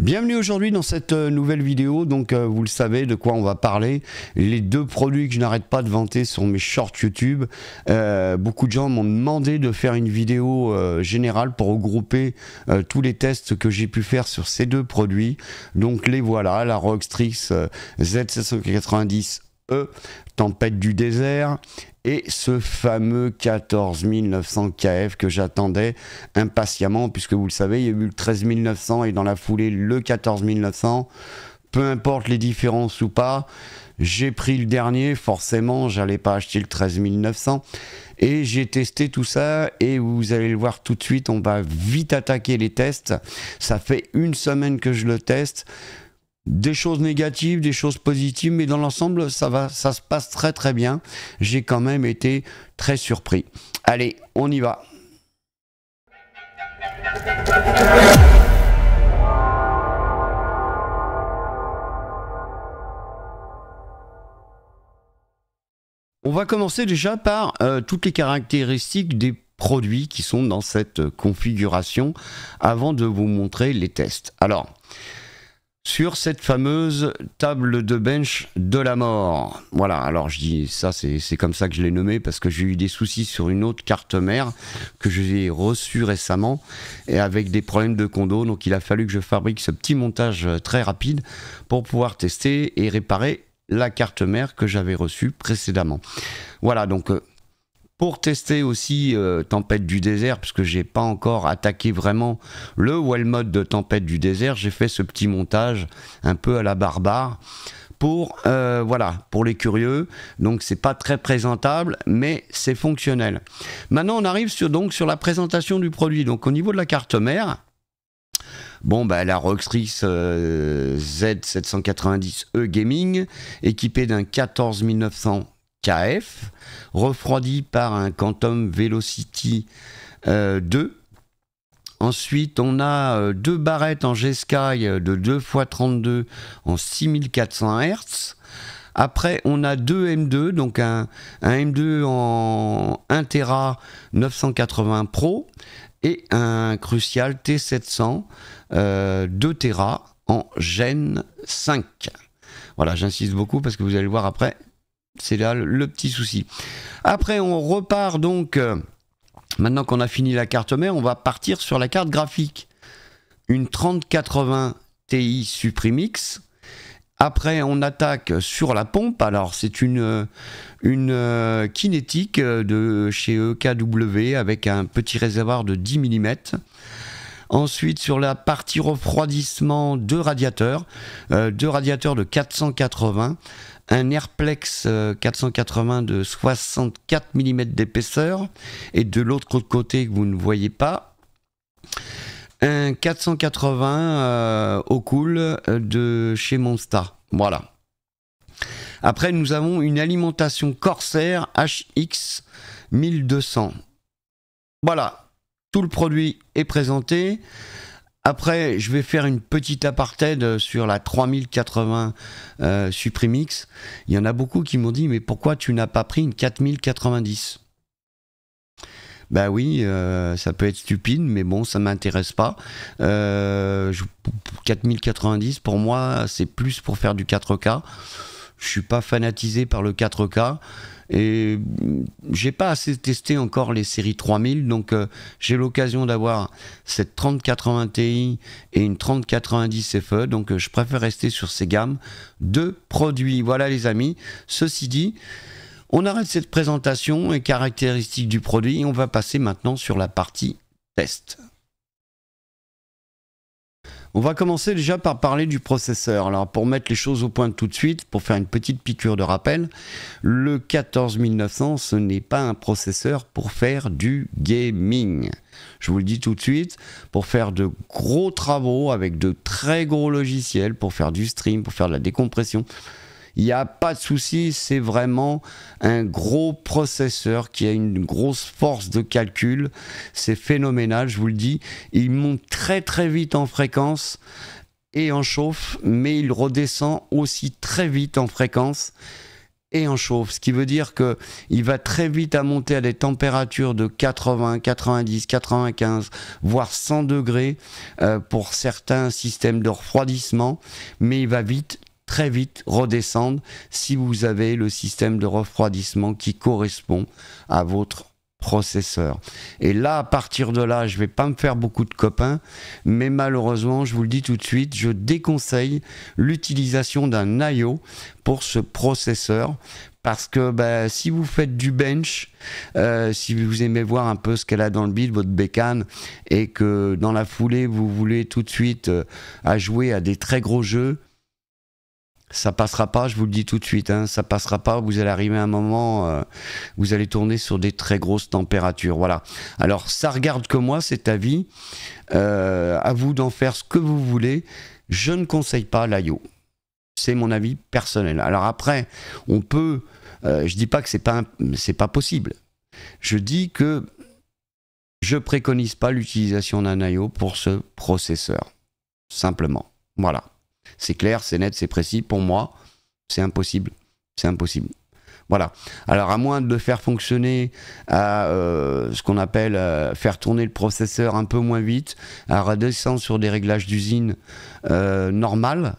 Bienvenue aujourd'hui dans cette euh, nouvelle vidéo, donc euh, vous le savez de quoi on va parler, les deux produits que je n'arrête pas de vanter sur mes shorts YouTube, euh, beaucoup de gens m'ont demandé de faire une vidéo générale pour regrouper tous les tests que j'ai pu faire sur ces deux produits, donc les voilà, la Rockstrix Z790 E, tempête du désert, et ce fameux 14 900 KF que j'attendais impatiemment, puisque vous le savez, il y a eu le 13 900 et dans la foulée le 14 Peu importe les différences ou pas, j'ai pris le dernier, forcément, j'allais pas acheter le 13 900. Et j'ai testé tout ça et vous allez le voir tout de suite, on va vite attaquer les tests. Ça fait une semaine que je le teste des choses négatives, des choses positives, mais dans l'ensemble, ça va, ça se passe très très bien. J'ai quand même été très surpris. Allez, on y va. On va commencer déjà par euh, toutes les caractéristiques des produits qui sont dans cette configuration avant de vous montrer les tests. Alors, sur cette fameuse table de bench de la mort. Voilà, alors je dis ça, c'est comme ça que je l'ai nommé parce que j'ai eu des soucis sur une autre carte mère que j'ai reçue récemment et avec des problèmes de condo. Donc il a fallu que je fabrique ce petit montage très rapide pour pouvoir tester et réparer la carte mère que j'avais reçue précédemment. Voilà, donc euh, pour tester aussi euh, Tempête du désert, puisque j'ai pas encore attaqué vraiment le Wellmode mode de Tempête du désert, j'ai fait ce petit montage un peu à la barbare pour euh, voilà pour les curieux. Donc c'est pas très présentable, mais c'est fonctionnel. Maintenant on arrive sur donc sur la présentation du produit. Donc au niveau de la carte mère. Bon, bah, la Rockstrix Z790E Gaming, équipée d'un 14900 KF, refroidi par un Quantum Velocity 2. Euh, Ensuite, on a euh, deux barrettes en G-Sky euh, de 2 x 32 en 6400 Hz. Après, on a deux M2, donc un, M2 en 1 Tera 980 Pro et un Crucial T700 2 Tera en Gen 5. Voilà, j'insiste beaucoup parce que vous allez voir après, c'est là le petit souci. Après, on repart donc, euh, maintenant qu'on a fini la carte mère, on va partir sur la carte graphique. Une 3080 Ti Suprimix. Après, on attaque sur la pompe. Alors, c'est une, euh, une euh, kinétique de chez EKW avec un petit réservoir de 10 mm. Ensuite, sur la partie refroidissement, deux radiateurs, deux radiateurs de 480 un Airplex 480 euh, de 64 mm d'épaisseur et de l'autre côté que vous ne voyez pas, un 480 euh, au cool euh, de chez Monster. Voilà. Après, nous avons une alimentation Corsair HX 1200. Voilà, tout le produit est présenté. Après, je vais faire une petite apartheid euh, sur la 3080 euh, Suprimix. Il y en a beaucoup qui m'ont dit, mais pourquoi tu n'as pas pris une 4090 Ben oui, euh, ça peut être stupide, mais bon, ça m'intéresse pas. 4090, euh, pour moi, c'est plus pour faire du 4K je suis pas fanatisé par le 4K. Et j'ai pas assez testé encore les séries 3000, donc euh, j'ai l'occasion d'avoir cette 3080 Ti et une 3090 FE, donc euh, je préfère rester sur ces gammes de produits. Voilà les amis, ceci dit, on arrête cette présentation et caractéristiques du produit et on va passer maintenant sur la partie test. On va commencer déjà par parler du processeur. Alors pour mettre les choses au point tout de suite, pour faire une petite piqûre de rappel, le 14900 ce n'est pas un processeur pour faire du gaming. Je vous le dis tout de suite, pour faire de gros travaux avec de très gros logiciels, pour faire du stream, pour faire de la décompression, il n'y a pas de souci, c'est vraiment un gros processeur qui a une grosse force de calcul. C'est phénoménal, je vous le dis. Il monte très très vite en fréquence et en chauffe, mais il redescend aussi très vite en fréquence et en chauffe. Ce qui veut dire que il va très vite à monter à des températures de 80, 90, 95, voire 100 degrés euh, pour certains systèmes de refroidissement, mais il va vite très vite redescendre si vous avez le système de refroidissement qui correspond à votre processeur. Et là, à partir de là, je vais pas me faire beaucoup de copains, mais malheureusement, je vous le dis tout de suite, je déconseille l'utilisation d'un IO pour ce processeur. Parce que ben, si vous faites du bench, euh, si vous aimez voir un peu ce qu'elle a dans le build, votre bécane, et que dans la foulée, vous voulez tout de suite euh, jouer à des très gros jeux, ça passera pas, je vous le dis tout de suite, hein. ça passera pas, vous allez arriver à un moment, euh, vous allez tourner sur des très grosses températures. Voilà. Alors ça regarde que moi, cet avis, euh, à vous d'en faire ce que vous voulez, je ne conseille pas l'IO. C'est mon avis personnel. Alors après, on peut, euh, je dis pas que c'est pas, pas possible, je dis que je préconise pas l'utilisation d'un IO pour ce processeur, simplement. Voilà. C'est clair, c'est net, c'est précis. Pour moi, c'est impossible. C'est impossible. Voilà. Alors à moins de faire fonctionner à euh, ce qu'on appelle euh, faire tourner le processeur un peu moins vite, à redescendre sur des réglages d'usine euh, normales,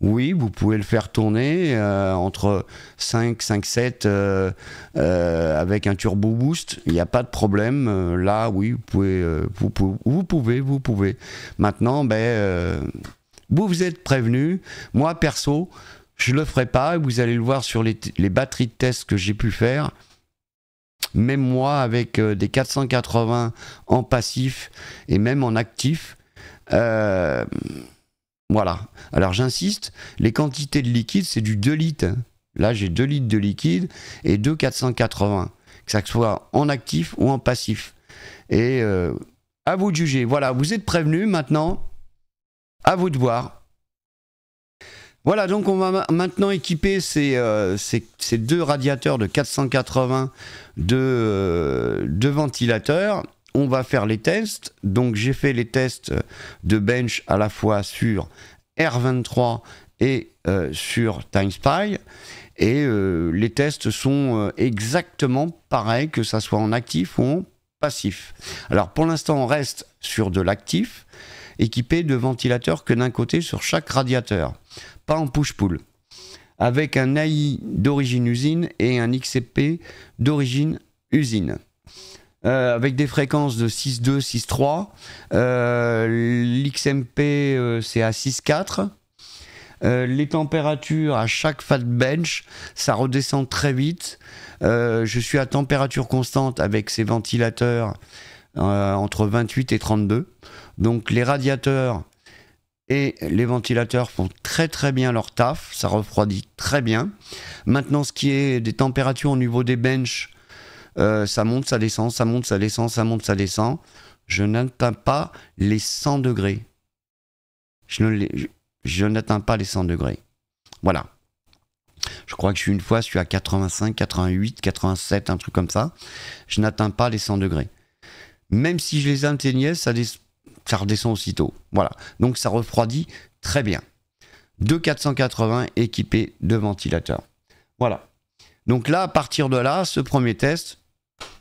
oui, vous pouvez le faire tourner entre 5, 5, 7 avec un turbo boost, il n'y a pas de problème. là, oui, vous pouvez, vous pouvez, vous pouvez, vous pouvez. Maintenant, ben vous vous êtes prévenu. Moi, perso, je ne le ferai pas. Vous allez le voir sur les, batteries de test que j'ai pu faire. Même moi, avec euh, des 480 en passif et même en actif. Euh, voilà. Alors j'insiste, les quantités de liquide, c'est du 2 litres. Là, j'ai 2 litres de liquide et 2 480, que ce soit en actif ou en passif. Et euh, à vous de juger. Voilà, vous êtes prévenu maintenant. À vous de voir. Voilà, donc on va maintenant équiper euh, ces, deux radiateurs de 480 euh, de, ventilateurs. On va faire les tests. Donc j'ai fait les tests de bench à la fois sur R23 et euh, sur TimeSpy. Et les tests sont exactement pareils, que ça soit en actif ou en passif. Alors pour l'instant, on reste sur de l'actif équipé de ventilateurs que d'un côté sur chaque radiateur, pas en push-pull, avec un AI d'origine usine et un XCP d'origine usine. Euh, avec des fréquences de 6.2, 6.3, l'XMP c'est à 6.4. Euh, les températures à chaque fat bench, ça redescend très vite. Euh, je suis à température constante avec ces ventilateurs entre 28 et 32. Donc les radiateurs et les ventilateurs font très très bien leur taf, ça refroidit très bien. Maintenant, ce qui est des températures au niveau des benches, euh, ça monte, ça descend, ça monte, ça descend, ça monte, ça descend. Je n'atteins pas les 100 degrés. Je, n'atteins pas les 100 degrés. Voilà. Je crois que je suis une fois, je suis à 85, 88, 87, un truc comme ça. Je n'atteins pas les 100 degrés. Même si je les atteignais, ça, ça redescend aussitôt. Voilà. Donc ça refroidit très bien. 480 équipés de ventilateurs. Voilà. Donc là, à partir de là, ce premier test,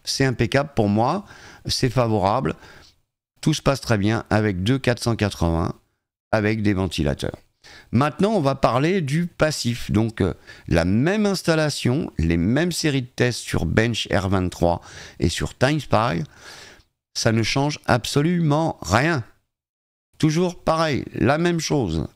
c'est impeccable pour moi, c'est favorable, tout se passe très bien avec deux 480, avec des ventilateurs. Maintenant, on va parler du passif. Donc, euh, la même installation, les mêmes séries de tests sur Bench R23 et sur TimeSpy ça ne change absolument rien. Toujours pareil, la même chose.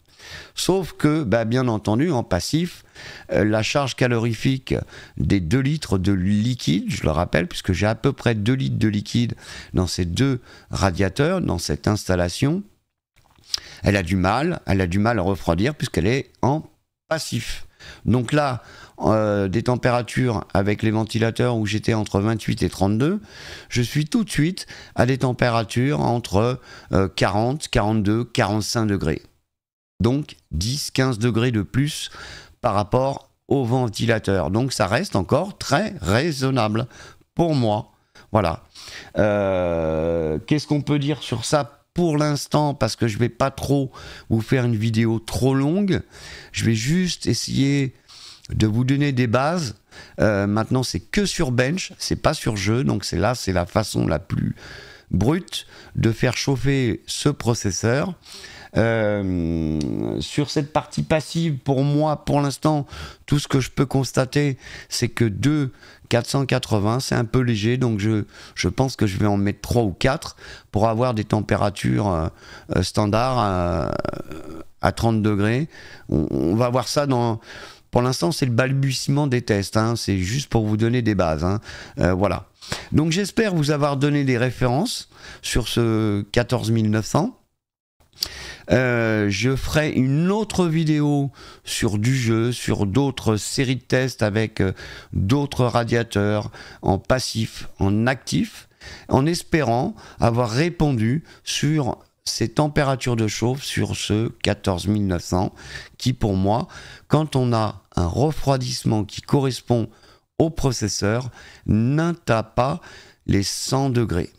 Sauf que, bah, bien entendu, en passif, euh, la charge calorifique des 2 litres de liquide, je le rappelle, puisque j'ai à peu près 2 litres de liquide dans ces deux radiateurs, dans cette installation, elle a du mal, elle a du mal à refroidir puisqu'elle est en passif. Donc là, euh, des températures avec les ventilateurs où j'étais entre 28 et 32, je suis tout de suite à des températures entre 40, 42, 45 degrés. Donc 10, 15 degrés de plus par rapport au ventilateur. Donc ça reste encore très raisonnable pour moi. Voilà. Euh, qu'est-ce qu'on peut dire sur ça pour l'instant, parce que je vais pas trop vous faire une vidéo trop longue, je vais juste essayer de vous donner des bases. Euh, maintenant, c'est que sur bench, c'est pas sur jeu, donc c'est là, c'est la façon la plus brut de faire chauffer ce processeur. Euh, sur cette partie passive, pour moi, pour l'instant, tout ce que je peux constater, c'est que 2 480, c'est un peu léger, donc je, je pense que je vais en mettre 3 ou 4 pour avoir des températures euh, standards euh, à, 30 degrés. on, va voir ça dans, pour l'instant, c'est le balbutiement des tests. Hein. C'est juste pour vous donner des bases. Hein. Euh, voilà. Donc j'espère vous avoir donné des références sur ce 14900. Euh, je ferai une autre vidéo sur du jeu, sur d'autres séries de tests avec euh, d'autres radiateurs en passif, en actif, en espérant avoir répondu sur ces températures de chauffe sur ce 14900 qui pour moi, quand on a un refroidissement qui correspond au processeur n'atteint pas les 100 degrés.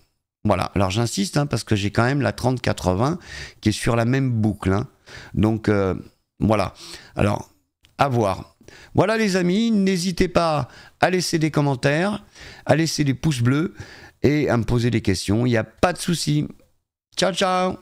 Voilà, alors j'insiste hein, parce que j'ai quand même la 3080 qui est sur la même boucle. Hein. Donc euh, voilà, alors à voir. Voilà les amis, n'hésitez pas à laisser des commentaires, à laisser des pouces bleus et à me poser des questions. Il n'y a pas de souci. Ciao ciao